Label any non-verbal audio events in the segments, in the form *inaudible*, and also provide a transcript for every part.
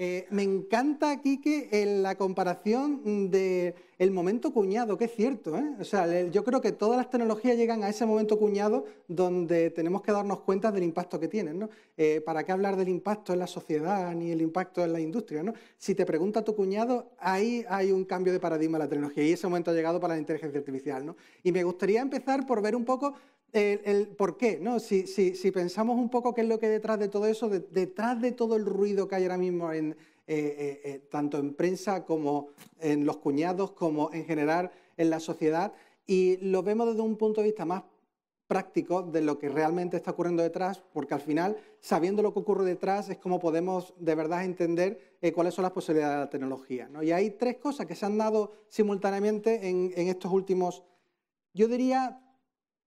Eh, me encanta, Quique, en la comparación del el momento cuñado, que es cierto. ¿eh? O sea, yo creo que todas las tecnologías llegan a ese momento cuñado donde tenemos que darnos cuenta del impacto que tienen. Eh, ¿Para qué hablar del impacto en la sociedad ni el impacto en la industria? Si te pregunta tu cuñado, ahí hay un cambio de paradigma en la tecnología y ese momento ha llegado para la inteligencia artificial. Y me gustaría empezar por ver un poco el, por qué, ¿no? Si, pensamos un poco qué es lo que hay detrás de todo eso, detrás de todo el ruido que hay ahora mismo eh, eh, eh, tanto en prensa como en los cuñados, como en general en la sociedad, y lo vemos desde un punto de vista más práctico de lo que realmente está ocurriendo detrás, porque al final, sabiendo lo que ocurre detrás, es como podemos de verdad entender cuáles son las posibilidades de la tecnología. ¿no? Y hay tres cosas que se han dado simultáneamente en estos últimos, yo diría,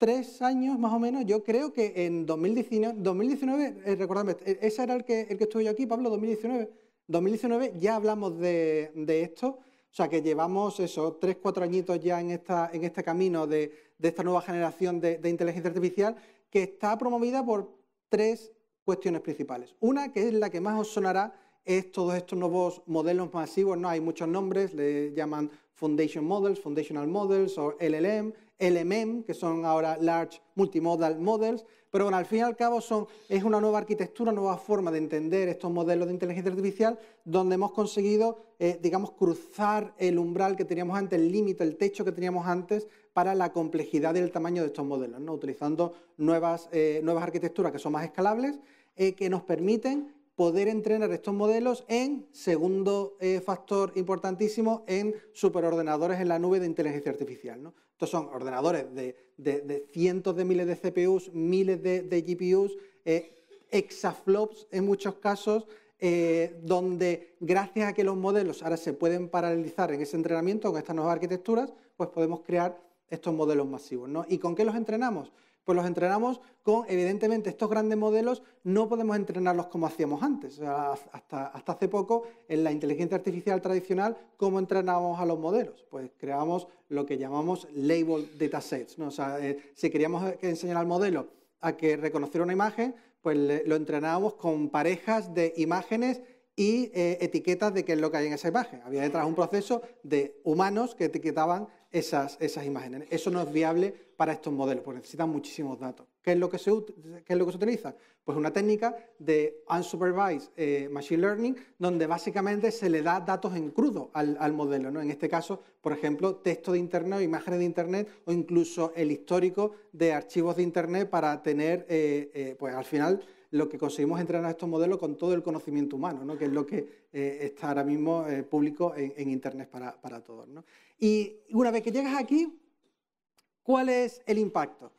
tres años más o menos, yo creo que en 2019, 2019 eh, recordadme, e-, ese era el que, el que estuve yo aquí, Pablo, 2019. 2019 ya hablamos de, de esto, o sea que llevamos esos tres, cuatro añitos ya en, esta, en este camino de, de esta nueva generación de, de, inteligencia artificial que está promovida por tres cuestiones principales. Una que es la que más os sonará es todos estos nuevos modelos masivos, ¿no? Hay muchos nombres, le llaman Foundation Models, Foundational Models o LLM, LMM, que son ahora Large Multimodal Models, pero bueno, al fin y al cabo son, es una nueva arquitectura, ...una nueva forma de entender estos modelos de inteligencia artificial, donde hemos conseguido, eh, digamos, cruzar el umbral que teníamos antes, el límite, el techo que teníamos antes para la complejidad y el tamaño de estos modelos, ¿no? utilizando nuevas, eh, arquitecturas que son más escalables, eh, que nos permiten poder entrenar estos modelos en, segundo factor importantísimo, en superordenadores en la nube de inteligencia artificial. ¿no? Estos son ordenadores de, cientos de miles de CPUs, miles de, GPUs, eh, exaflops en muchos casos, eh, donde gracias a que los modelos ahora se pueden paralelizar en ese entrenamiento con estas nuevas arquitecturas, pues podemos crear estos modelos masivos. ¿Y con qué los entrenamos? pues los entrenamos con, evidentemente, estos grandes modelos no podemos entrenarlos como hacíamos antes. hasta, hace poco, en la inteligencia artificial tradicional, ¿cómo entrenábamos a los modelos? Pues creábamos lo que llamamos label datasets. O sea, eh, si queríamos enseñar al modelo a que reconociera una imagen, pues lo entrenábamos con parejas de imágenes y eh, etiquetas de qué es lo que hay en esa imagen. Había detrás un proceso de humanos que etiquetaban esas, esas imágenes. Eso no es viable para estos modelos, porque necesitan muchísimos datos. ¿Qué es lo que se, utiliza? Pues una técnica de unsupervised eh, machine learning, donde básicamente se le da datos en crudo al, modelo. En este caso, por ejemplo, texto de Internet, imágenes de Internet o incluso el histórico de archivos de Internet para tener, eh, eh, pues al final, lo que conseguimos entrenar a estos modelos con todo el conocimiento humano, que es lo que está ahora mismo público en, Internet para, todos. Y una vez que llegas aquí, ¿cuál es el impacto?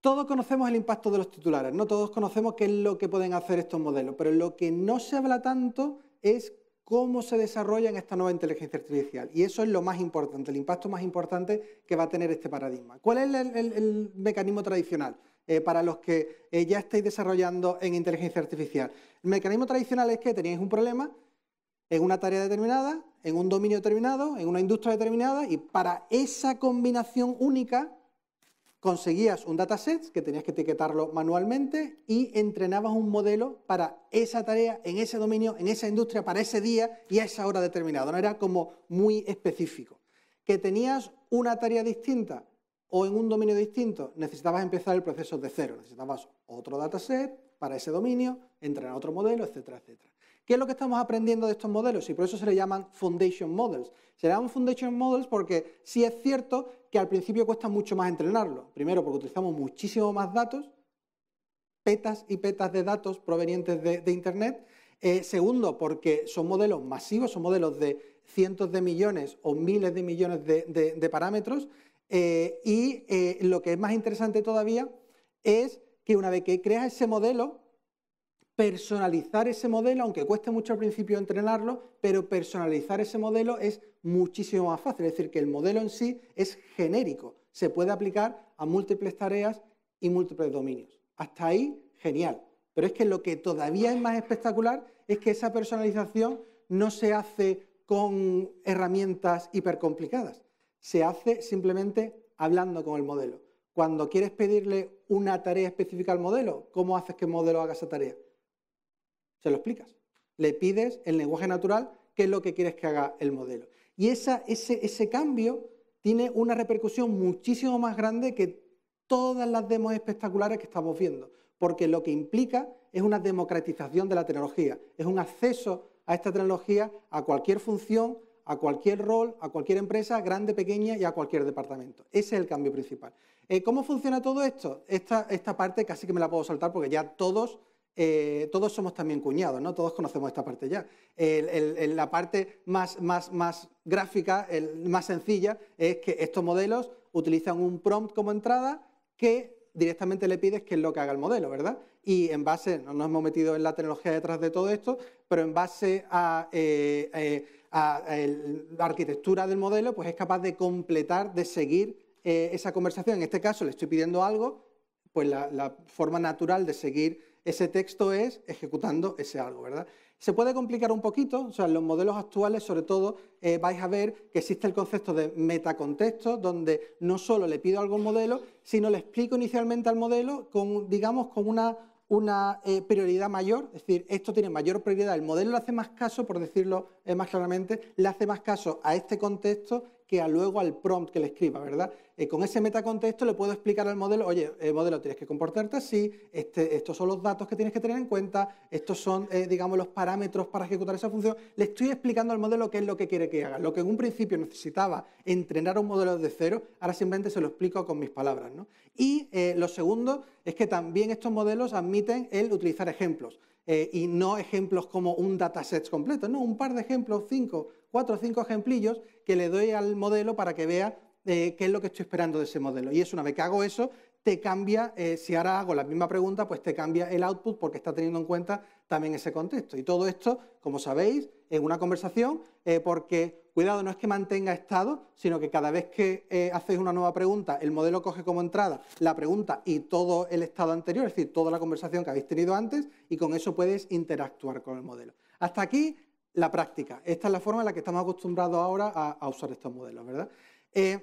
Todos conocemos el impacto de los titulares, no todos conocemos qué es lo que pueden hacer estos modelos, pero lo que no se habla tanto es cómo se desarrolla en esta nueva inteligencia artificial. Y eso es lo más importante, el impacto más importante que va a tener este paradigma. ¿Cuál es el, mecanismo tradicional eh, para los que eh, ya estáis desarrollando en inteligencia artificial? El mecanismo tradicional es que tenéis un problema, en una tarea determinada, en un dominio determinado, en una industria determinada, y para esa combinación única conseguías un dataset que tenías que etiquetarlo manualmente y entrenabas un modelo para esa tarea, en ese dominio, en esa industria, para ese día y a esa hora determinada. No era como muy específico. Que tenías una tarea distinta o en un dominio distinto, necesitabas empezar el proceso de cero, necesitabas otro dataset para ese dominio, entrenar otro modelo, etcétera, etcétera. ¿Qué es lo que estamos aprendiendo de estos modelos? Y por eso se le llaman Foundation Models. Se le llaman Foundation Models porque sí es cierto que al principio cuesta mucho más entrenarlo. Primero, porque utilizamos muchísimo más datos, petas y petas de datos provenientes de, Internet. Eh, segundo, porque son modelos masivos, son modelos de cientos de millones o miles de millones de, parámetros. Eh, y eh, lo que es más interesante todavía es que una vez que creas ese modelo, personalizar ese modelo, aunque cueste mucho al principio entrenarlo, pero personalizar ese modelo es muchísimo más fácil. Es decir, que el modelo en sí es genérico, se puede aplicar a múltiples tareas y múltiples dominios. Hasta ahí, genial. Pero es que lo que todavía es más espectacular es que esa personalización no se hace con herramientas hipercomplicadas, se hace simplemente hablando con el modelo. Cuando quieres pedirle una tarea específica al modelo, ¿cómo haces que el modelo haga esa tarea? Se lo explicas. Le pides el lenguaje natural, qué es lo que quieres que haga el modelo. Y ese, cambio tiene una repercusión muchísimo más grande que todas las demos espectaculares que estamos viendo, porque lo que implica es una democratización de la tecnología, es un acceso a esta tecnología a cualquier función, a cualquier rol, a cualquier empresa, grande, pequeña y a cualquier departamento. Ese es el cambio principal. Eh, ¿Cómo funciona todo esto? Esta, esta parte casi que me la puedo saltar porque ya todos eh, todos somos también cuñados, ¿no? Todos conocemos esta parte ya. la parte más, gráfica, más sencilla, es que estos modelos utilizan un prompt como entrada que directamente le pides qué es lo que haga el modelo, ¿verdad? Y en base, no nos hemos metido en la tecnología detrás de todo esto, pero en base a, eh, eh, la arquitectura del modelo, pues es capaz de completar, de seguir esa conversación. En este caso le estoy pidiendo algo, pues la forma natural de seguir ese texto es ejecutando ese algo, ¿verdad? Se puede complicar un poquito, o sea, en los modelos actuales, sobre todo, eh, vais a ver que existe el concepto de metacontexto, donde no solo le pido algo al modelo, sino le explico inicialmente al modelo con, digamos, con una eh, prioridad mayor, es decir, esto tiene mayor prioridad, el modelo le hace más caso, por decirlo eh, más claramente, le hace más caso a este contexto que luego al prompt que le escriba, ¿verdad? Eh, con ese metacontexto le puedo explicar al modelo, oye, el eh, modelo, tienes que comportarte así, este, estos son los datos que tienes que tener en cuenta, estos son, eh, digamos, los parámetros para ejecutar esa función. Le estoy explicando al modelo qué es lo que quiere que haga. Lo que en un principio necesitaba entrenar un modelo de cero, ahora simplemente se lo explico con mis palabras, ¿no? Y lo segundo es que también estos modelos admiten el utilizar ejemplos. Eh, y no ejemplos como un dataset completo, no, un par de ejemplos, cinco, cuatro o cinco ejemplillos que le doy al modelo para que vea eh, qué es lo que estoy esperando de ese modelo. Y es una vez que hago eso, te cambia, eh, si ahora hago la misma pregunta, pues te cambia el output porque está teniendo en cuenta también ese contexto. Y todo esto, como sabéis, en una conversación porque cuidado, no es que mantenga estado, sino que cada vez que eh, hacéis una nueva pregunta, el modelo coge como entrada la pregunta y todo el estado anterior, es decir, toda la conversación que habéis tenido antes, y con eso puedes interactuar con el modelo. Hasta aquí la práctica. Esta es la forma en la que estamos acostumbrados ahora a, usar estos modelos, ¿verdad? Eh,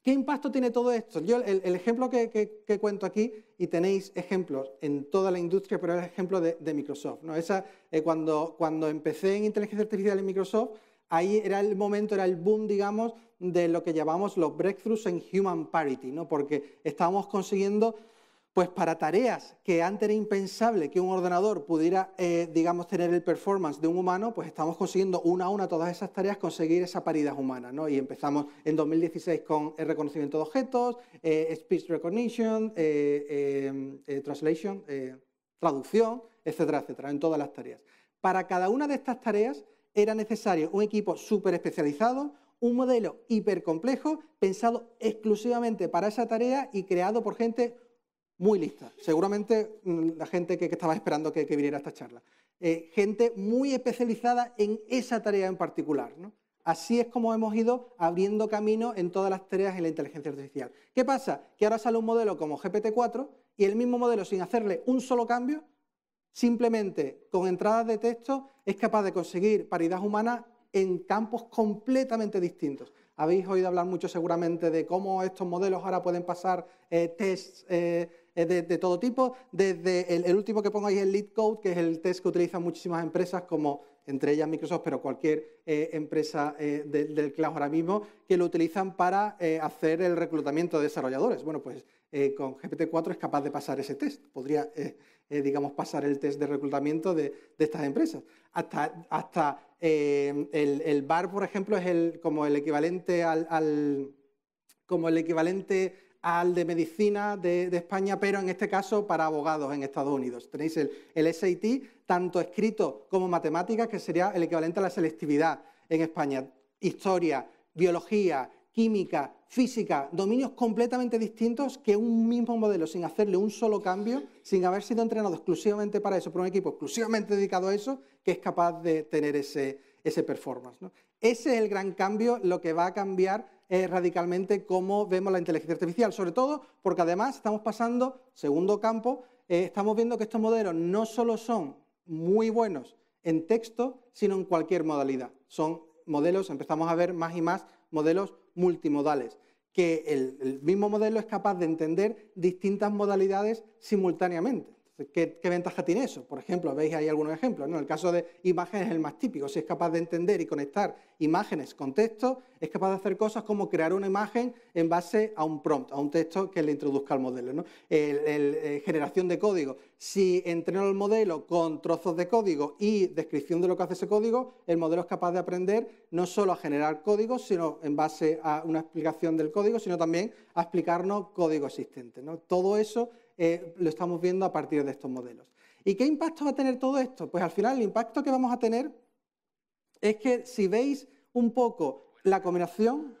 ¿Qué impacto tiene todo esto? Yo, el, ejemplo que, cuento aquí, y tenéis ejemplos en toda la industria, pero es el ejemplo de, Microsoft. Eh, cuando, cuando empecé en inteligencia artificial en Microsoft, ahí era el momento, era el boom, digamos, de lo que llamamos los breakthroughs en human parity, ¿no? porque estábamos consiguiendo, pues para tareas que antes era impensable que un ordenador pudiera, eh, digamos, tener el performance de un humano, pues estamos consiguiendo una a una todas esas tareas conseguir esa paridad humana. ¿no? Y empezamos en 2016 con el eh, reconocimiento de objetos, eh, speech recognition, translation, traducción, etcétera, etcétera, en todas las tareas. Para cada una de estas tareas, era necesario un equipo súper especializado, un modelo complejo pensado exclusivamente para esa tarea y creado por gente muy lista. Seguramente mm, la gente que, estaba esperando que, viniera a esta charla. Eh, gente muy especializada en esa tarea en particular. Así es como hemos ido abriendo camino en todas las tareas en la inteligencia artificial. ¿Qué pasa? Que ahora sale un modelo como GPT-4 y el mismo modelo sin hacerle un solo cambio, simplemente con entradas de texto es capaz de conseguir paridad humana en campos completamente distintos. Habéis oído hablar mucho seguramente de cómo estos modelos ahora pueden pasar eh, tests eh, eh, de, todo tipo, desde el, último que pongáis el lead code, que es el test que utilizan muchísimas empresas como entre ellas Microsoft, pero cualquier empresa del cloud ahora mismo, que lo utilizan para hacer el reclutamiento de desarrolladores. Bueno, pues con GPT-4 es capaz de pasar ese test. Podría eh, digamos, pasar el test de reclutamiento de, estas empresas. Hasta, eh, el, el, bar, por ejemplo, es el, como el equivalente al, como el equivalente al de medicina de, España, pero en este caso para abogados en Estados Unidos. Tenéis el, el SAT, tanto escrito como matemáticas, que sería el equivalente a la selectividad en España. Historia, biología, química, física, dominios completamente distintos que un mismo modelo, sin hacerle un solo cambio, sin haber sido entrenado exclusivamente para eso, por un equipo exclusivamente dedicado a eso, que es capaz de tener ese, performance. Ese es el gran cambio, lo que va a cambiar eh, radicalmente cómo vemos la inteligencia artificial, sobre todo porque además estamos pasando, segundo campo, eh, estamos viendo que estos modelos no solo son muy buenos en texto, sino en cualquier modalidad. Son modelos, empezamos a ver más y más modelos multimodales, que el, mismo modelo es capaz de entender distintas modalidades simultáneamente. ¿Qué, ventaja tiene eso? Por ejemplo, veis ahí algunos ejemplos. ¿no? El caso de imágenes es el más típico. Si es capaz de entender y conectar imágenes con texto, es capaz de hacer cosas como crear una imagen en base a un prompt, a un texto que le introduzca al modelo. ¿no? Eh, generación de código. Si entreno el modelo con trozos de código y descripción de lo que hace ese código, el modelo es capaz de aprender no solo a generar código, sino en base a una explicación del código, sino también a explicarnos código existente. ¿no? Todo eso eh, lo estamos viendo a partir de estos modelos. ¿Y qué impacto va a tener todo esto? Pues al final el impacto que vamos a tener es que si veis un poco la combinación,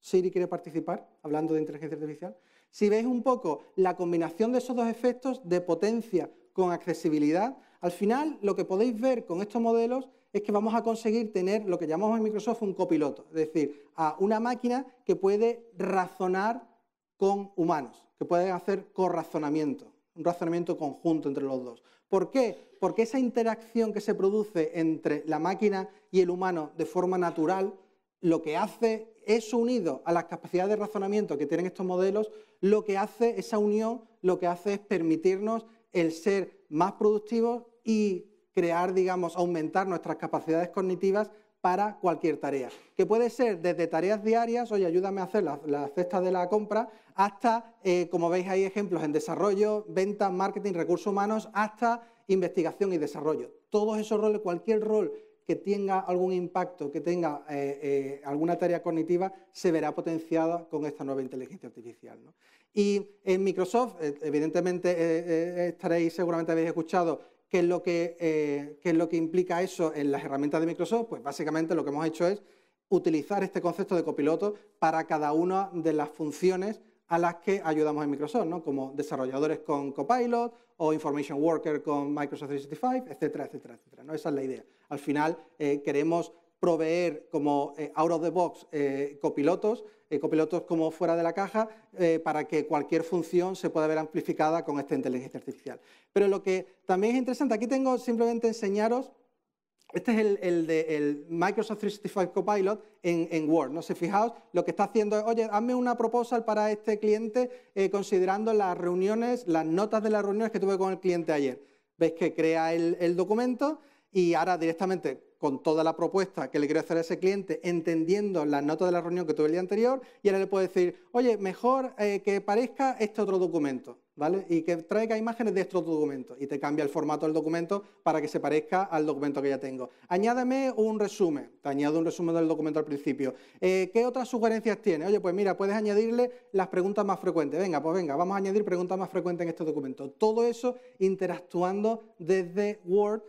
Siri quiere participar, hablando de inteligencia artificial, si veis un poco la combinación de esos dos efectos de potencia con accesibilidad, al final lo que podéis ver con estos modelos es que vamos a conseguir tener lo que llamamos en Microsoft un copiloto, es decir, a una máquina que puede razonar con humanos que pueden hacer corrazonamiento, un razonamiento conjunto entre los dos. ¿Por qué? Porque esa interacción que se produce entre la máquina y el humano de forma natural, lo que hace es unido a las capacidades de razonamiento que tienen estos modelos, lo que hace esa unión, lo que hace es permitirnos el ser más productivos y crear, digamos, aumentar nuestras capacidades cognitivas para cualquier tarea, que puede ser desde tareas diarias, oye, ayúdame a hacer la, cesta de la compra, hasta, eh, como veis, ahí, ejemplos en desarrollo, ventas, marketing, recursos humanos, hasta investigación y desarrollo. Todos esos roles, cualquier rol que tenga algún impacto, que tenga eh, eh, alguna tarea cognitiva, se verá potenciada con esta nueva inteligencia artificial. Y en Microsoft, evidentemente estaréis, seguramente habéis escuchado ¿Qué es, eh, lo que, implica eso en las herramientas de Microsoft? Pues básicamente lo que hemos hecho es utilizar este concepto de copiloto para cada una de las funciones a las que ayudamos en Microsoft, como desarrolladores con Copilot o Information Worker con Microsoft 365, etcétera, etcétera, etcétera. Esa es la idea. Al final eh, queremos proveer como eh, out of the box copilotos copilotos como fuera de la caja eh, para que cualquier función se pueda ver amplificada con esta inteligencia artificial. Pero lo que también es interesante, aquí tengo simplemente enseñaros, este es el, de Microsoft 365 Copilot en, Word. No sé, fijaos, lo que está haciendo es, oye, hazme una proposal para este cliente eh, considerando las reuniones, las notas de las reuniones que tuve con el cliente ayer. Veis que crea el, el documento y ahora directamente con toda la propuesta que le quiero hacer a ese cliente, entendiendo las notas de la reunión que tuve el día anterior, y ahora le puedo decir, oye, mejor eh, que parezca este otro documento, ¿vale? Y que traiga imágenes de este otro documento y te cambia el formato del documento para que se parezca al documento que ya tengo. Añádame un resumen, te añado un resumen del documento al principio. Eh, ¿Qué otras sugerencias tiene? Oye, pues mira, puedes añadirle las preguntas más frecuentes. Venga, pues venga, vamos a añadir preguntas más frecuentes en este documento. Todo eso interactuando desde Word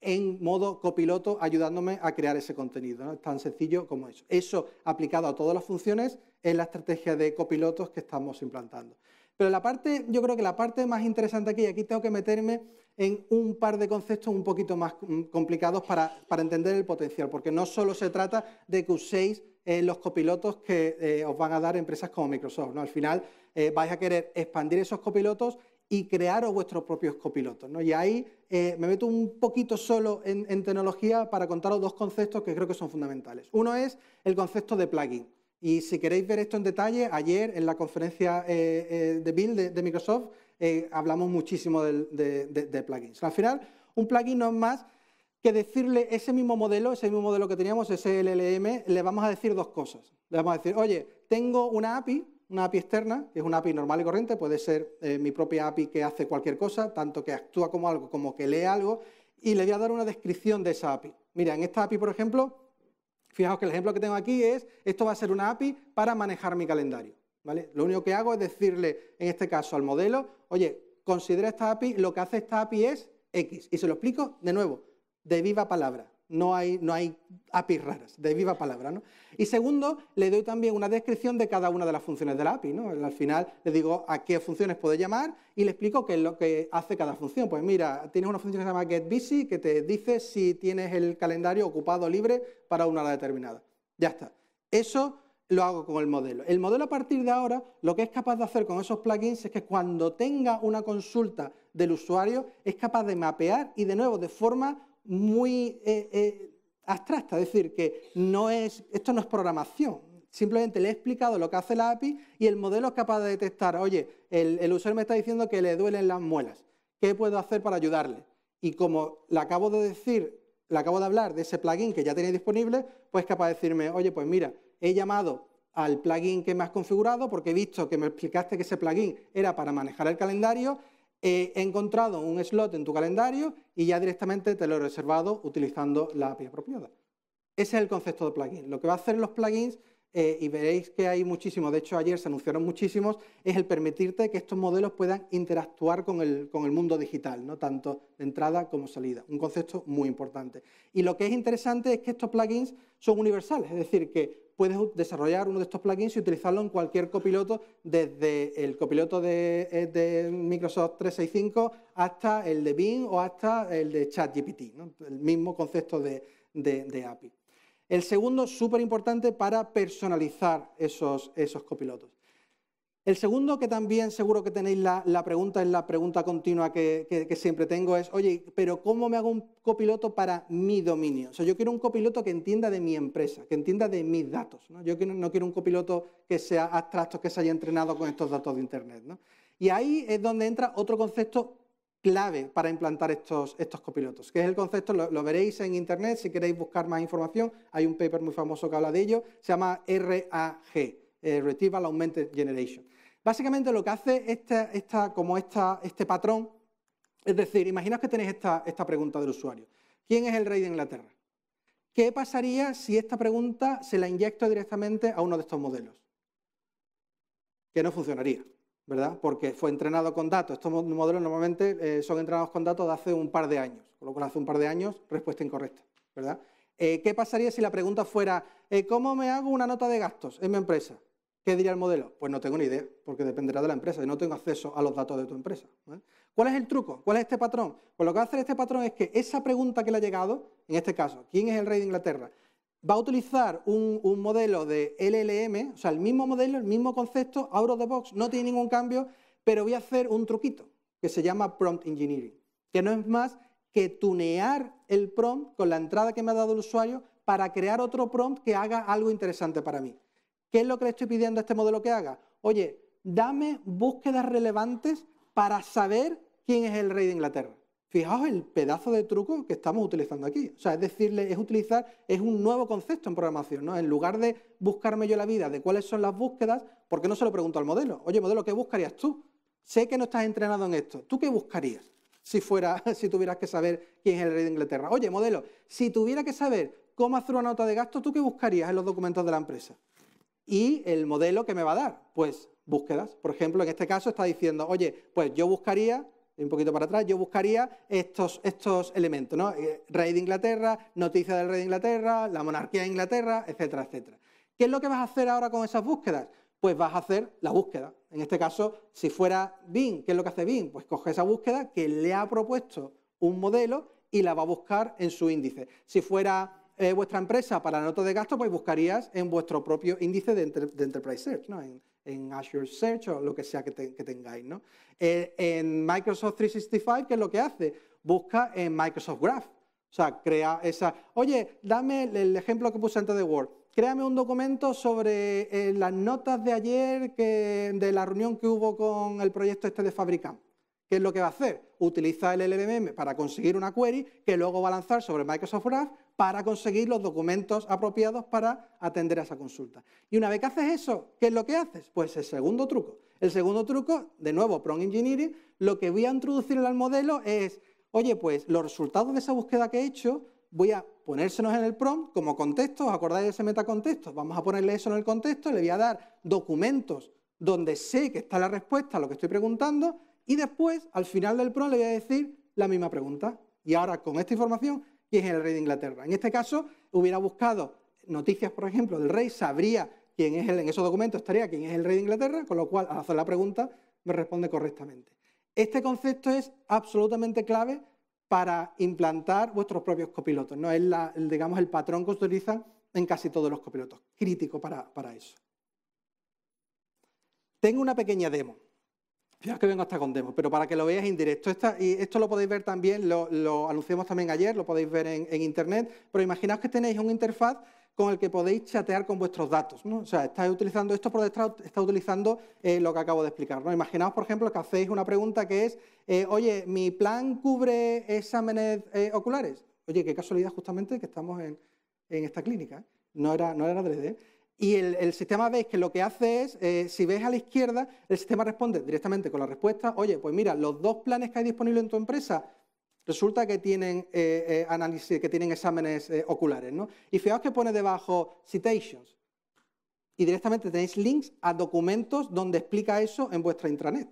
en modo copiloto ayudándome a crear ese contenido. Es tan sencillo como eso. Eso aplicado a todas las funciones es la estrategia de copilotos que estamos implantando. Pero la parte, yo creo que la parte más interesante aquí, y aquí tengo que meterme en un par de conceptos un poquito más mm, complicados para, entender el potencial, porque no solo se trata de que uséis eh, los copilotos que eh, os van a dar empresas como Microsoft. ¿no? Al final eh, vais a querer expandir esos copilotos y crearos vuestros propios copilotos. ¿no? Y ahí eh, me meto un poquito solo en, tecnología para contaros dos conceptos que creo que son fundamentales. Uno es el concepto de plugin. Y si queréis ver esto en detalle, ayer en la conferencia eh, eh, de Build de, Microsoft hablamos muchísimo de, de plugins. Al final, un plugin no es más que decirle ese mismo modelo, ese mismo modelo que teníamos, ese LLM, le vamos a decir dos cosas. Le vamos a decir, oye, tengo una API una API externa, que es una API normal y corriente, puede ser eh, mi propia API que hace cualquier cosa, tanto que actúa como algo como que lee algo, y le voy a dar una descripción de esa API. Mira, en esta API, por ejemplo, fijaos que el ejemplo que tengo aquí es, esto va a ser una API para manejar mi calendario. Lo único que hago es decirle, en este caso, al modelo, oye, considera esta API, lo que hace esta API es X. Y se lo explico de nuevo, de viva palabra. No hay, no hay APIs raras, de viva palabra. ¿no? Y segundo, le doy también una descripción de cada una de las funciones de la API. Al final le digo a qué funciones puede llamar y le explico qué es lo que hace cada función. Pues mira, tienes una función que se llama getBusy que te dice si tienes el calendario ocupado o libre para una hora determinada. Ya está. Eso lo hago con el modelo. El modelo a partir de ahora lo que es capaz de hacer con esos plugins es que cuando tenga una consulta del usuario es capaz de mapear y de nuevo de forma muy eh, eh, abstracta, es decir, que no esto no es programación, simplemente le he explicado lo que hace la API y el modelo es capaz de detectar, oye, el, usuario me está diciendo que le duelen las muelas, ¿qué puedo hacer para ayudarle? Y como le acabo de decir, le acabo de hablar de ese plugin que ya tenía disponible, pues capaz de decirme, oye, pues mira, he llamado al plugin que me has configurado porque he visto que me explicaste que ese plugin era para manejar el calendario he encontrado un slot en tu calendario y ya directamente te lo he reservado utilizando la API apropiada. Ese es el concepto de plugin. Lo que va a hacer los plugins, eh, y veréis que hay muchísimos, de hecho ayer se anunciaron muchísimos, es el permitirte que estos modelos puedan interactuar con el, con el mundo digital, ¿no? tanto de entrada como salida. Un concepto muy importante. Y lo que es interesante es que estos plugins son universales, es decir, que puedes desarrollar uno de estos plugins y utilizarlo en cualquier copiloto, desde el copiloto de, eh, Microsoft 365 hasta el de Bing o hasta el de ChatGPT, el mismo concepto de, de API. El segundo, súper importante para personalizar esos, esos copilotos. El segundo que también seguro que tenéis la, pregunta, es la pregunta continua que, siempre tengo, es, oye, pero ¿cómo me hago un copiloto para mi dominio? O sea, yo quiero un copiloto que entienda de mi empresa, que entienda de mis datos. ¿no? Yo no quiero un copiloto que sea abstracto, que se haya entrenado con estos datos de Internet. Y ahí es donde entra otro concepto clave para implantar estos, copilotos, que es el concepto, lo, lo, veréis en Internet, si queréis buscar más información, hay un paper muy famoso que habla de ello, se llama RAG eh, Retrieval Augmented Generation. Básicamente lo que hace esta, esta, como esta, este patrón, es decir, imaginaos que tenéis esta, pregunta del usuario. ¿Quién es el rey de Inglaterra? ¿Qué pasaría si esta pregunta se la inyecto directamente a uno de estos modelos? Que no funcionaría, ¿verdad? Porque fue entrenado con datos. Estos modelos normalmente eh, son entrenados con datos de hace un par de años, con lo cual hace un par de años respuesta incorrecta, ¿verdad? Eh, ¿Qué pasaría si la pregunta fuera, eh, ¿cómo me hago una nota de gastos en mi empresa? ¿Qué diría el modelo? Pues no tengo ni idea, porque dependerá de la empresa y no tengo acceso a los datos de tu empresa. ¿Cuál es el truco? ¿Cuál es este patrón? Pues lo que va a hacer este patrón es que esa pregunta que le ha llegado, en este caso, ¿quién es el rey de Inglaterra? Va a utilizar un, un modelo de LLM, o sea, el mismo modelo, el mismo concepto, out of the box, no tiene ningún cambio, pero voy a hacer un truquito que se llama prompt engineering, que no es más que tunear el prompt con la entrada que me ha dado el usuario para crear otro prompt que haga algo interesante para mí. ¿Qué es lo que le estoy pidiendo a este modelo que haga? Oye, dame búsquedas relevantes para saber quién es el rey de Inglaterra. Fijaos el pedazo de truco que estamos utilizando aquí. O sea, es decirle, es utilizar, es un nuevo concepto en programación, ¿no? En lugar de buscarme yo la vida de cuáles son las búsquedas, ¿por qué no se lo pregunto al modelo? Oye, modelo, ¿qué buscarías tú? Sé que no estás entrenado en esto. ¿Tú qué buscarías si *laughs* si tuvieras que saber quién es el rey de Inglaterra? Oye, modelo, si tuviera que saber cómo hacer una nota de gasto, ¿tú qué buscarías en los documentos de la empresa? y el modelo que me va a dar. Pues búsquedas. Por ejemplo, en este caso está diciendo, oye, pues yo buscaría, un poquito para atrás, yo buscaría estos, estos elementos, ¿no? Eh, rey de Inglaterra, noticia del Rey de Inglaterra, la monarquía de Inglaterra, etcétera, etcétera. ¿Qué es lo que vas a hacer ahora con esas búsquedas? Pues vas a hacer la búsqueda. En este caso, si fuera Bing, ¿qué es lo que hace Bing? Pues coge esa búsqueda que le ha propuesto un modelo y la va a buscar en su índice. Si fuera eh, vuestra empresa para la nota de gasto, pues buscarías en vuestro propio índice de, Enterprise Search, En, Azure Search o lo que sea que, tengáis. Eh, en Microsoft 365, ¿qué es lo que hace? Busca en Microsoft Graph. O sea, crea esa... Oye, dame el ejemplo que puse antes de Word. Créame un documento sobre eh, las notas de ayer de la reunión que hubo con el proyecto este de Fabricam. ¿Qué es lo que va a hacer? Utiliza el LLM para conseguir una query que luego va a lanzar sobre Microsoft Graph para conseguir los documentos apropiados para atender a esa consulta. Y una vez que haces eso, ¿qué es lo que haces? Pues el segundo truco. El segundo truco, de nuevo, Prompt Engineering, lo que voy a introducirle al modelo es, oye, pues los resultados de esa búsqueda que he hecho, voy a ponérselos en el prompt como contexto, ¿os acordáis de ese metacontexto? Vamos a ponerle eso en el contexto, le voy a dar documentos donde sé que está la respuesta a lo que estoy preguntando y después, al final del prompt, le voy a decir la misma pregunta. Y ahora, con esta información, quién es el rey de Inglaterra. En este caso, hubiera buscado noticias, por ejemplo, del rey, sabría quién es el, en esos documentos estaría quién es el rey de Inglaterra, con lo cual, al hacer la pregunta, me responde correctamente. Este concepto es absolutamente clave para implantar vuestros propios copilotos, no es el, digamos, el patrón que se utilizan en casi todos los copilotos, crítico para eso. Tengo una pequeña demo. Fíjate que vengo hasta con demos, pero para que lo veáis en directo. esto lo podéis ver también, lo, anunciamos también ayer, lo podéis ver en, internet. Pero imaginaos que tenéis una interfaz con el que podéis chatear con vuestros datos. O sea, estáis utilizando esto por detrás, estáis utilizando eh, lo que acabo de explicar. Imaginaos, por ejemplo, que hacéis una pregunta que es, eh, oye, ¿mi plan cubre exámenes eh, oculares? Oye, qué casualidad justamente que estamos en, en esta clínica. No era, no era 3D. Y el, sistema veis que lo que hace es, eh, si ves a la izquierda, el sistema responde directamente con la respuesta, oye, pues mira, los dos planes que hay disponibles en tu empresa, resulta que tienen eh, eh, que tienen exámenes oculares, ¿no? Y fijaos que pone debajo citations. Y directamente tenéis links a documentos donde explica eso en vuestra intranet.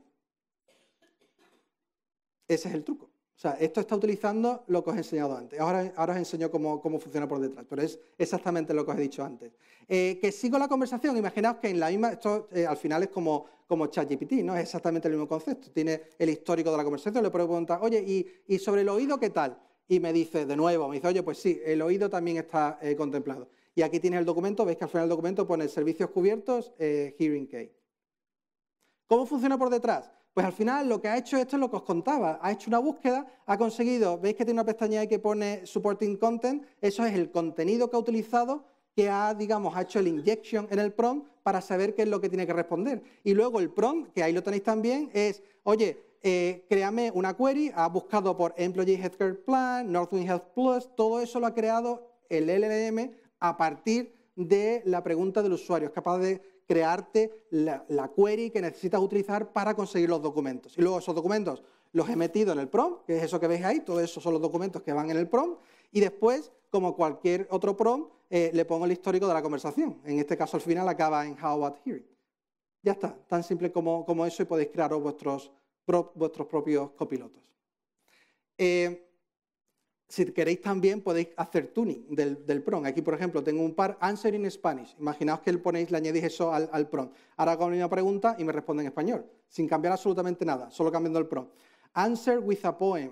Ese es el truco. O sea, esto está utilizando lo que os he enseñado antes. Ahora, ahora os enseño cómo, funciona por detrás, pero es exactamente lo que os he dicho antes. Eh, que sigo la conversación, imaginaos que en la misma, esto eh, al final es como, como ChatGPT, ¿no? Es exactamente el mismo concepto. Tiene el histórico de la conversación, le pregunto, oye, ¿y, sobre el oído qué tal? Y me dice de nuevo, me dice, oye, pues sí, el oído también está eh, contemplado. Y aquí tienes el documento, veis que al final del documento pone servicios cubiertos, hearing aid. ¿Cómo funciona por detrás? Pues al final lo que ha hecho esto es lo que os contaba. Ha hecho una búsqueda, ha conseguido, veis que tiene una pestaña ahí que pone supporting content, eso es el contenido que ha utilizado que ha, digamos, ha hecho el injection en el prompt para saber qué es lo que tiene que responder. Y luego el prompt, que ahí lo tenéis también, es, oye, eh, créame una query, ha buscado por Employee Healthcare Plan, Northwind Health Plus, todo eso lo ha creado el LLM a partir de la pregunta del usuario. Es capaz de crearte la, query que necesitas utilizar para conseguir los documentos. Y luego esos documentos los he metido en el PROM, que es eso que veis ahí, todos esos son los documentos que van en el PROM, y después, como cualquier otro PROM, eh, le pongo el histórico de la conversación. En este caso, al final acaba en how, about hearing Ya está, tan simple como, eso y podéis crearos vuestros, vuestros propios copilotos. Eh, si queréis también podéis hacer tuning del, del PROM. Aquí, por ejemplo, tengo un par answer in Spanish. Imaginaos que le ponéis, le añadís eso al, al PROM. Ahora hago una pregunta y me responde en español, sin cambiar absolutamente nada, solo cambiando el PROM. Answer with a poem.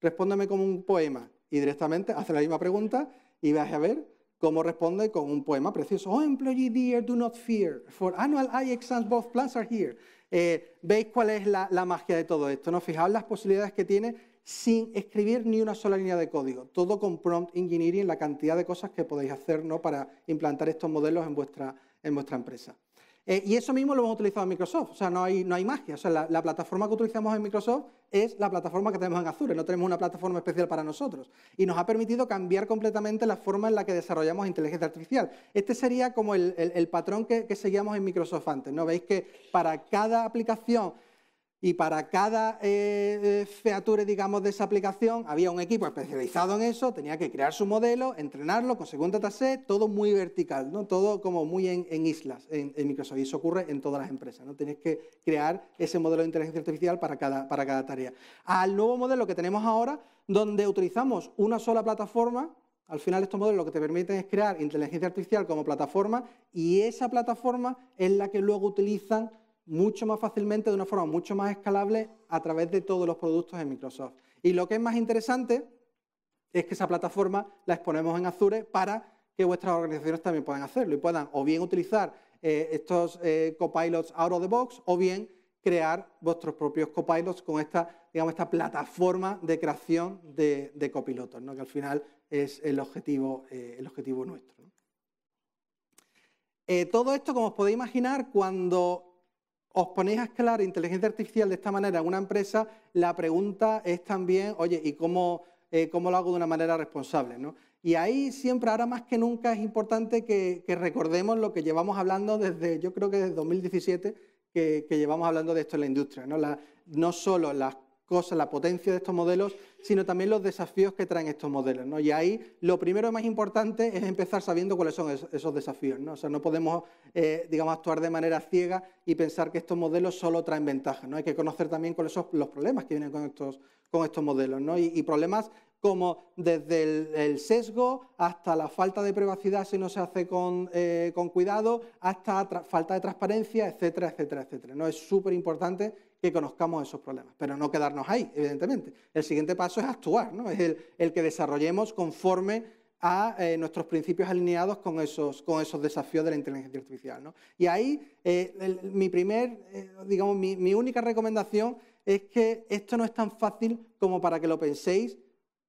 Respóndeme como un poema. Y directamente hace la misma pregunta y vas a ver cómo responde con un poema precioso. Oh, employee dear, do not fear. For annual eye exams, both plans are here. Eh, ¿Veis cuál es la, la magia de todo esto? ¿no? Fijaos las posibilidades que tiene sin escribir ni una sola línea de código, todo con prompt engineering, la cantidad de cosas que podéis hacer ¿no? para implantar estos modelos en vuestra, empresa. Eh, y eso mismo lo hemos utilizado en Microsoft, o sea, no hay, magia. la, plataforma que utilizamos en Microsoft es la plataforma que tenemos en Azure, no tenemos una plataforma especial para nosotros. Y nos ha permitido cambiar completamente la forma en la que desarrollamos inteligencia artificial. Este sería como el, patrón que, que, seguíamos en Microsoft antes, ¿no? Veis que para cada aplicación y para cada eh, eh, feature, digamos, de esa aplicación había un equipo especializado en eso, tenía que crear su modelo, entrenarlo, conseguir un dataset, todo muy vertical, ¿no? todo como muy en, islas en, Microsoft. Y eso ocurre en todas las empresas, ¿no? tienes que crear ese modelo de inteligencia artificial para para cada tarea. Al nuevo modelo que tenemos ahora, donde utilizamos una sola plataforma, al final estos modelos lo que te permiten es crear inteligencia artificial como plataforma y esa plataforma es la que luego utilizan mucho más fácilmente, de una forma mucho más escalable a través de todos los productos en Microsoft. Y lo que es más interesante es que esa plataforma la exponemos en Azure para que vuestras organizaciones también puedan hacerlo y puedan o bien utilizar eh, estos eh, copilots out of the box o bien crear vuestros propios copilots con esta, digamos, esta plataforma de creación de, copilotos, que al final es el objetivo, eh, el objetivo nuestro. todo esto, como os podéis imaginar, cuando os ponéis a escalar inteligencia artificial de esta manera en una empresa, la pregunta es también, oye, ¿y cómo, eh, cómo lo hago de una manera responsable? Y ahí siempre, ahora más que nunca, es importante que, recordemos lo que llevamos hablando desde, yo creo que desde 2017, que, llevamos hablando de esto en la industria. ¿no? La, no solo las cosas, la potencia de estos modelos, sino también los desafíos que traen estos modelos. Y ahí lo primero y más importante es empezar sabiendo cuáles son esos, desafíos. ¿no? O sea, no podemos, eh, digamos, actuar de manera ciega y pensar que estos modelos solo traen ventajas. ¿no? Hay que conocer también cuáles son los problemas que vienen con estos, con estos modelos. Y, problemas como desde el, sesgo hasta la falta de privacidad si no se hace con, eh, cuidado, hasta falta de transparencia, etcétera, etcétera, etcétera. ¿no? Es súper importante que conozcamos esos problemas, pero no quedarnos ahí, evidentemente. El siguiente paso es actuar, es el, que desarrollemos conforme a eh, nuestros principios alineados con esos, con esos desafíos de la inteligencia artificial. Y ahí eh, mi primer, eh, mi única recomendación es que esto no es tan fácil como para que lo penséis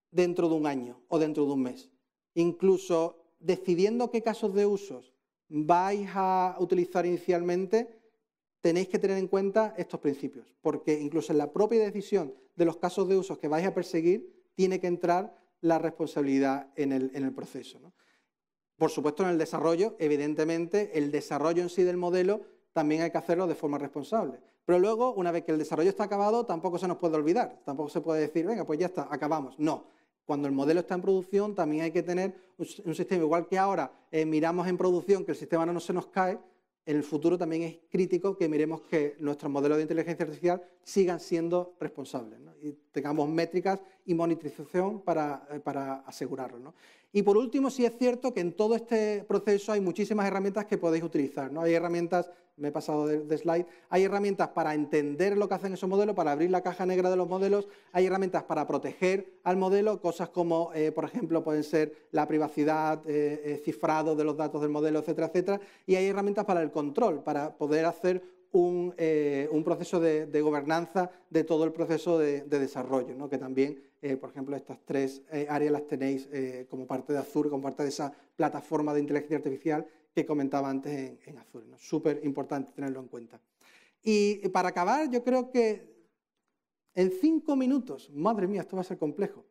dentro de un año o dentro de un mes. Incluso decidiendo qué casos de usos vais a utilizar inicialmente, tenéis que tener en cuenta estos principios, porque incluso en la propia decisión de los casos de usos que vais a perseguir tiene que entrar la responsabilidad en el, proceso. Por supuesto, en el desarrollo, evidentemente, el desarrollo en sí del modelo también hay que hacerlo de forma responsable. Pero luego, una vez que el desarrollo está acabado, tampoco se nos puede olvidar, tampoco se puede decir, venga, pues ya está, acabamos. No, cuando el modelo está en producción, también hay que tener un, sistema, igual que ahora eh, miramos en producción que el sistema no se nos cae, en el futuro también es crítico que miremos que nuestros modelos de inteligencia artificial sigan siendo responsables y tengamos métricas y monitorización para, eh, asegurarlo. Y por último, sí es cierto que en todo este proceso hay muchísimas herramientas que podéis utilizar. ¿no? Hay herramientas me he pasado de, slide, hay herramientas para entender lo que hacen esos modelos, para abrir la caja negra de los modelos, hay herramientas para proteger al modelo, cosas como, eh, por ejemplo, pueden ser la privacidad, eh, eh, cifrado de los datos del modelo, etcétera, etcétera, y hay herramientas para el control, para poder hacer un, proceso de, gobernanza de todo el proceso de, desarrollo, ¿no? que también, por ejemplo, estas tres áreas las tenéis como parte de Azure, como parte de esa plataforma de inteligencia artificial que comentaba antes en, azul, Azure. Súper importante tenerlo en cuenta. Y para acabar, yo creo que en cinco minutos, madre mía, esto va a ser complejo.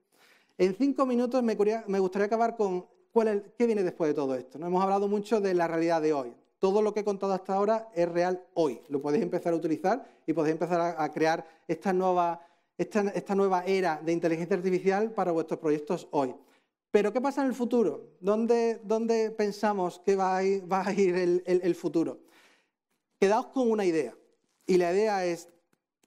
En cinco minutos me, gustaría acabar con qué viene después de todo esto. ¿no? Hemos hablado mucho de la realidad de hoy. Todo lo que he contado hasta ahora es real hoy. Lo podéis empezar a utilizar y podéis empezar a, crear esta nueva era de inteligencia artificial para vuestros proyectos hoy. Pero ¿qué pasa en el futuro? ¿Dónde, pensamos que va a ir, el, futuro? Quedaos con una idea. Y la idea es,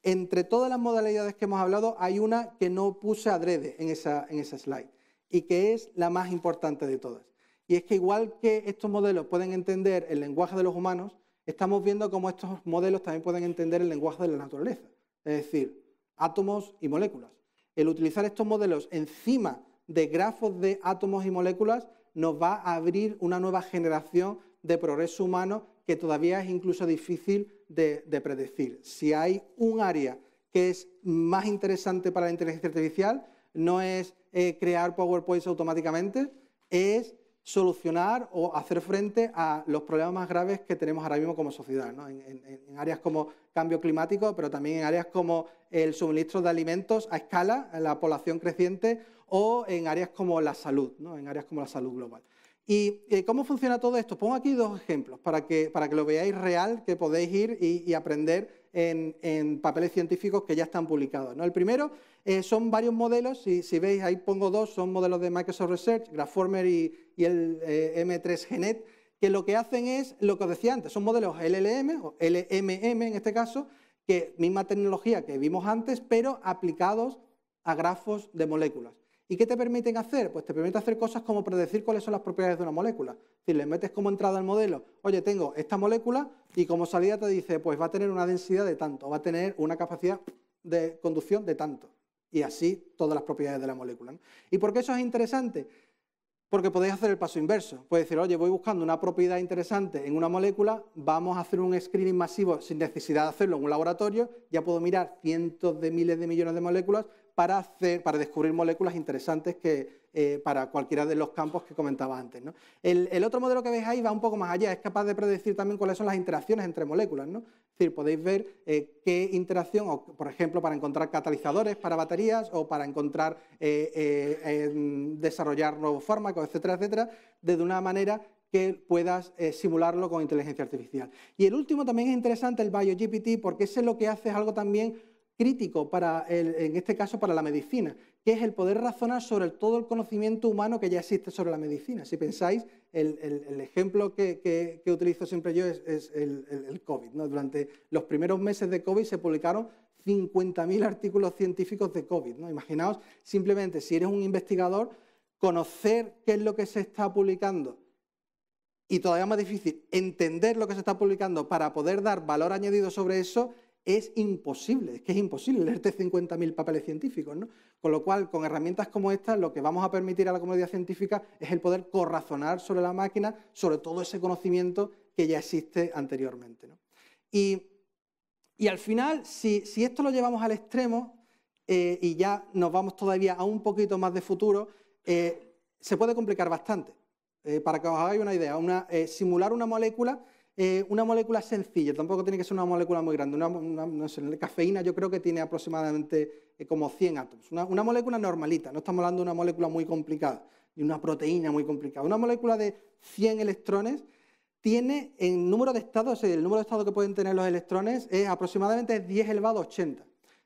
entre todas las modalidades que hemos hablado, hay una que no puse adrede en esa, en esa slide y que es la más importante de todas. Y es que igual que estos modelos pueden entender el lenguaje de los humanos, estamos viendo cómo estos modelos también pueden entender el lenguaje de la naturaleza, es decir, átomos y moléculas. El utilizar estos modelos encima de grafos de átomos y moléculas nos va a abrir una nueva generación de progreso humano que todavía es incluso difícil de, predecir. Si hay un área que es más interesante para la inteligencia artificial, no es eh, crear PowerPoints automáticamente, es solucionar o hacer frente a los problemas más graves que tenemos ahora mismo como sociedad, en, áreas como cambio climático, pero también en áreas como el suministro de alimentos a escala, la población creciente o en áreas como la salud, en áreas como la salud global. ¿Y eh, cómo funciona todo esto? Pongo aquí dos ejemplos para que, lo veáis real, que podéis ir y, aprender en, papeles científicos que ya están publicados. El primero eh, son varios modelos, si, si veis ahí pongo dos, son modelos de Microsoft Research, Graphformer y, el eh, M3GNet, que lo que hacen es lo que os decía antes, son modelos LLM o LMM en este caso, que misma tecnología que vimos antes, pero aplicados a grafos de moléculas. ¿Y qué te permiten hacer? Pues te permite hacer cosas como predecir cuáles son las propiedades de una molécula. Si le metes como entrada al modelo, oye, tengo esta molécula y como salida te dice, pues va a tener una densidad de tanto, va a tener una capacidad de conducción de tanto. Y así todas las propiedades de la molécula. ¿Y por qué eso es interesante? Porque podéis hacer el paso inverso. Puedes decir, oye, voy buscando una propiedad interesante en una molécula, vamos a hacer un screening masivo sin necesidad de hacerlo en un laboratorio, ya puedo mirar cientos de miles de millones de moléculas, para, descubrir moléculas interesantes que, eh, para cualquiera de los campos que comentaba antes. El, otro modelo que veis ahí va un poco más allá, es capaz de predecir también cuáles son las interacciones entre moléculas. ¿no? Es decir, podéis ver eh, qué interacción, por ejemplo, para encontrar catalizadores para baterías o para encontrar, eh, desarrollar nuevos fármacos, etcétera, etcétera, de una manera que puedas simularlo con inteligencia artificial. Y el último también es interesante, el BioGPT, porque ese lo que hace algo también crítico para en este caso para la medicina, que es el poder razonar sobre todo el conocimiento humano que ya existe sobre la medicina. Si pensáis, el, ejemplo que, utilizo siempre yo es, el, COVID. Durante los primeros meses de COVID se publicaron 50.000 artículos científicos de COVID. ¿no? Imaginaos, simplemente si eres un investigador, conocer qué es lo que se está publicando y todavía más difícil, entender lo que se está publicando para poder dar valor añadido sobre eso es imposible, es que es imposible leerte 50.000 papeles científicos, Con lo cual, con herramientas como estas, lo que vamos a permitir a la comunidad científica es el poder corrazonar sobre la máquina, sobre todo ese conocimiento que ya existe anteriormente. Y, al final, si, esto lo llevamos al extremo eh, y ya nos vamos todavía a un poquito más de futuro, eh, se puede complicar bastante. Eh, para que os hagáis una idea, simular una molécula eh, una molécula sencilla, tampoco tiene que ser una molécula muy grande. Una, cafeína yo creo que tiene aproximadamente eh, como 100 átomos. Una, molécula normalita, no estamos hablando de una molécula muy complicada, ni una proteína muy complicada. Una molécula de 100 electrones tiene el número de estados, el número de estados que pueden tener los electrones es aproximadamente 10 elevado a 80.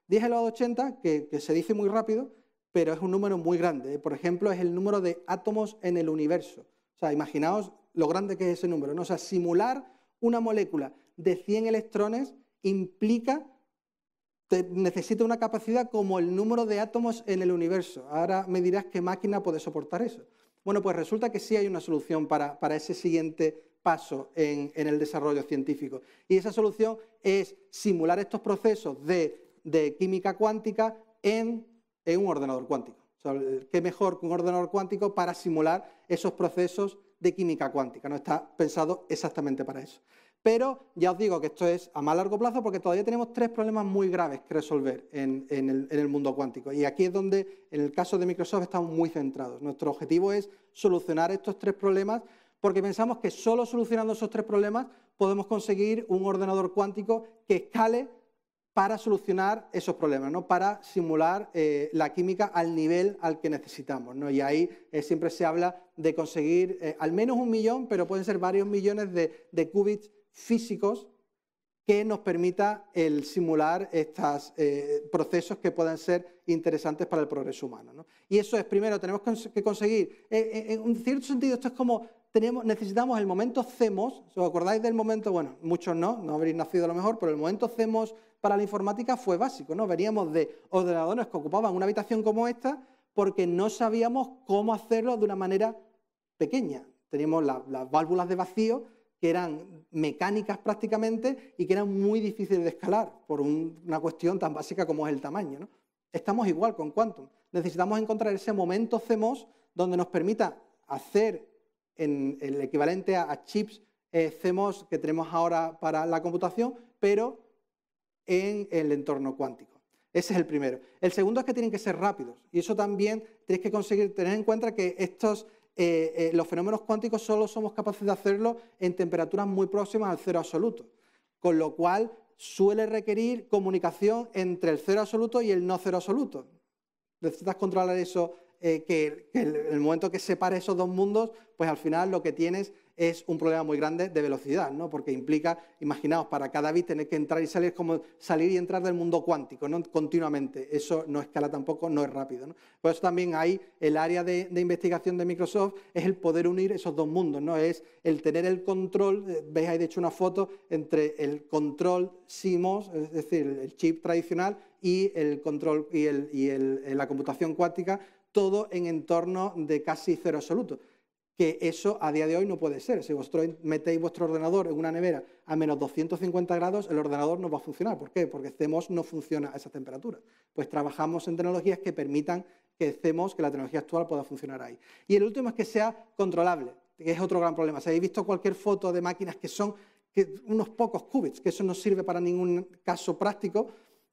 10 elevado a 80, que, se dice muy rápido, pero es un número muy grande. Eh, por ejemplo, es el número de átomos en el universo. O sea, imaginaos lo grande que es ese número. O sea, simular una molécula de 100 electrones implica, necesita una capacidad como el número de átomos en el universo. Ahora me dirás qué máquina puede soportar eso. Bueno, pues resulta que sí hay una solución para, ese siguiente paso en, el desarrollo científico. Y esa solución es simular estos procesos de, química cuántica en, un ordenador cuántico. ¿Qué mejor que un ordenador cuántico para simular esos procesos de química cuántica, no está pensado exactamente para eso. Pero ya os digo que esto es a más largo plazo porque todavía tenemos tres problemas muy graves que resolver en, el, el, mundo cuántico. Y aquí es donde, en el caso de Microsoft, estamos muy centrados. Nuestro objetivo es solucionar estos tres problemas porque pensamos que solo solucionando esos tres problemas podemos conseguir un ordenador cuántico que escale para solucionar esos problemas, ¿no? para simular eh, la química al nivel al que necesitamos. ¿no? Y ahí eh, siempre se habla de conseguir eh, al menos un millón, pero pueden ser varios millones de, de qubits físicos que nos permita el simular estos procesos que puedan ser interesantes para el progreso humano. ¿no? Y eso es, primero, tenemos que conseguir, en, un cierto sentido, esto es como tenemos, necesitamos el momento CEMOS, ¿os acordáis del momento? Bueno, muchos no, no habréis nacido a lo mejor, pero el momento CEMOS para la informática fue básico, ¿no? Veníamos de ordenadores que ocupaban una habitación como esta porque no sabíamos cómo hacerlo de una manera pequeña. Teníamos las válvulas de vacío que eran mecánicas prácticamente y que eran muy difíciles de escalar por una cuestión tan básica como es el tamaño. Estamos igual con Quantum. Necesitamos encontrar ese momento CMOS donde nos permita hacer el equivalente a, chips eh, CMOS que tenemos ahora para la computación, pero en el entorno cuántico. Ese es el primero. El segundo es que tienen que ser rápidos. Y eso también tienes que conseguir tener en cuenta que estos, eh, eh, los fenómenos cuánticos solo somos capaces de hacerlo en temperaturas muy próximas al cero absoluto. Con lo cual suele requerir comunicación entre el cero absoluto y el no cero absoluto. Necesitas controlar eso eh, que, el, momento que separe esos dos mundos, pues al final lo que tienes es un problema muy grande de velocidad, Porque implica, imaginaos, para cada bit tener que entrar y salir, ...es como salir y entrar del mundo cuántico, Continuamente. Eso no escala tampoco, no es rápido, ¿no? Por eso también hay el área de, investigación de Microsoft, es el poder unir esos dos mundos, ¿no? Es el tener el control, eh, veis ahí de hecho una foto entre el control CMOS, es decir, el chip tradicional, y el control y, el, eh, la computación cuántica todo en entorno de casi cero absoluto. Que eso a día de hoy no puede ser. Si vosotros metéis vuestro ordenador en una nevera a menos 250 grados, el ordenador no va a funcionar. ¿Por qué? Porque Cemos no funciona a esa temperatura. Pues trabajamos en tecnologías que permitan que Cemos, que la tecnología actual, pueda funcionar ahí. Y el último es que sea controlable, que es otro gran problema. Si habéis visto cualquier foto de máquinas que son unos pocos qubits, que eso no sirve para ningún caso práctico,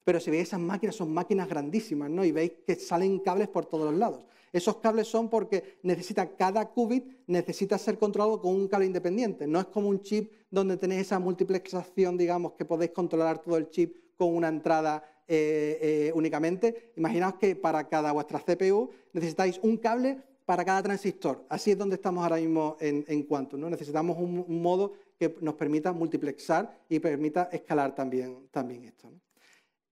pero si veis esas máquinas, son máquinas grandísimas, ¿no? Y veis que salen cables por todos los lados. Esos cables son porque necesita cada qubit necesita ser controlado con un cable independiente. No es como un chip donde tenéis esa multiplexación, digamos, que podéis controlar todo el chip con una entrada eh, eh, únicamente. Imaginaos que para cada vuestra CPU necesitáis un cable para cada transistor. Así es donde estamos ahora mismo en, cuanto, ¿no? Necesitamos un, modo que nos permita multiplexar y permita escalar también, también esto. ¿no?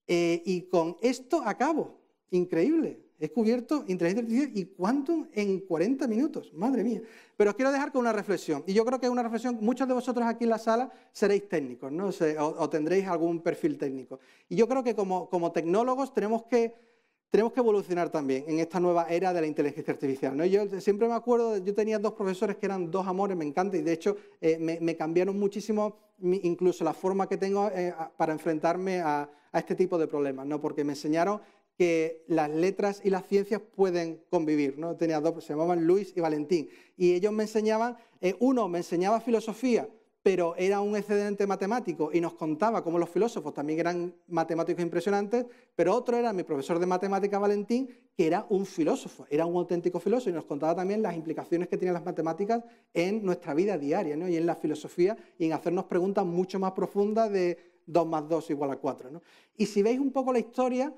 Eh, y con esto acabo. Increíble. He cubierto inteligencia artificial y quantum en 40 minutos. Madre mía. Pero os quiero dejar con una reflexión. Y yo creo que es una reflexión, muchos de vosotros aquí en la sala seréis técnicos, ¿no? O, tendréis algún perfil técnico. Y yo creo que como, como tecnólogos tenemos que tenemos que evolucionar también en esta nueva era de la inteligencia artificial. ¿no? Yo siempre me acuerdo, yo tenía dos profesores que eran dos amores, me encanta, y de hecho eh, me, cambiaron muchísimo incluso la forma que tengo eh, para enfrentarme a, a este tipo de problemas, ¿no? porque me enseñaron que las letras y las ciencias pueden convivir. ¿no? Tenía dos, se llamaban Luis y Valentín. Y ellos me enseñaban, eh, uno me enseñaba filosofía, pero era un excedente matemático y nos contaba cómo los filósofos también eran matemáticos impresionantes, pero otro era mi profesor de matemática Valentín, que era un filósofo, era un auténtico filósofo y nos contaba también las implicaciones que tienen las matemáticas en nuestra vida diaria ¿no? y en la filosofía y en hacernos preguntas mucho más profundas de 2 más 2 igual a 4. ¿no? Y si veis un poco la historia,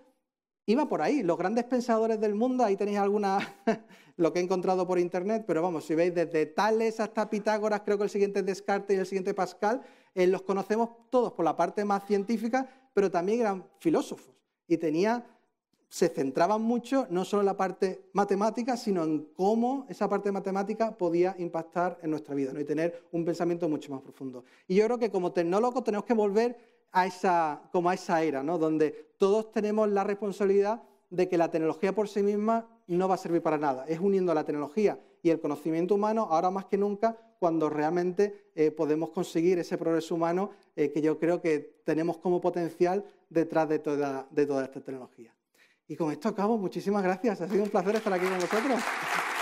iba por ahí. Los grandes pensadores del mundo, ahí tenéis alguna, *laughs* lo que he encontrado por internet, pero vamos, si veis desde Tales hasta Pitágoras, creo que el siguiente es Descartes y el siguiente Pascal, eh, los conocemos todos por la parte más científica, pero también eran filósofos y se centraban mucho no solo en la parte matemática, sino en cómo esa parte matemática podía impactar en nuestra vida y tener un pensamiento mucho más profundo. Y yo creo que como tecnólogos tenemos que volver a esa, como a esa era, ¿no? donde todos tenemos la responsabilidad de que la tecnología por sí misma no va a servir para nada. Es uniendo la tecnología y el conocimiento humano ahora más que nunca cuando realmente eh, podemos conseguir ese progreso humano eh, que yo creo que tenemos como potencial detrás de toda, de toda esta tecnología. Y con esto acabo. Muchísimas gracias. Ha sido un placer estar aquí con vosotros.